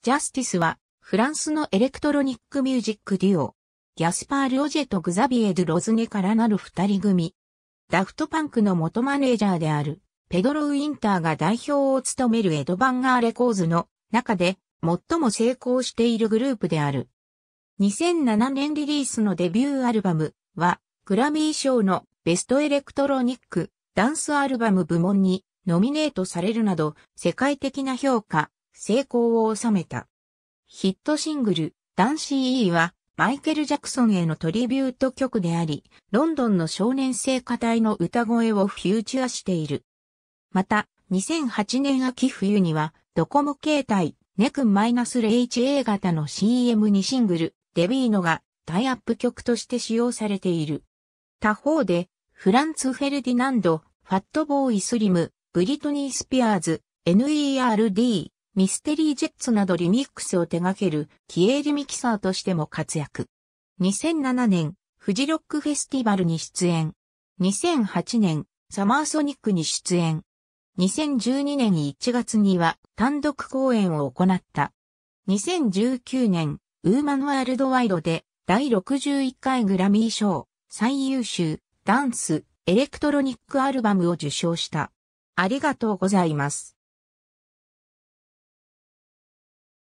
ジャスティスは、フランスのエレクトロニックミュージックデュオ、ギャスパール・オジェとグザビエ・ドロズネからなる二人組。ダフトパンクの元マネージャーである、ペドロ・ウィンターが代表を務めるエド・バンガーレコーズの中で、最も成功しているグループである。2007年リリースのデビューアルバムは、グラミー賞のベストエレクトロニックダンスアルバム部門にノミネートされるなど世界的な評価成功を収めた。ヒットシングル、ダンシー・イーは、マイケル・ジャクソンへのトリビュート曲であり、ロンドンの少年性歌隊の歌声をフューチュアしている。また、2008年秋冬には、ドコモ携帯、ネクン -0HA 型の CM にシングル、デビーノがタイアップ曲として使用されている。他方で、フランツ・フェルディナンド、ファットボーイ・スリム、ブリトニー・スピアーズ、NERD、ミステリージェッツなどリミックスを手掛けるキエーミキサーとしても活躍。2007年、フジロックフェスティバルに出演。2008年、サマーソニックに出演。2012年1月には単独公演を行った。2019年、ウーマンワールドワイドで第61回グラミー賞最優秀ダンスエレクトロニックアルバムを受賞した。ありがとうございます。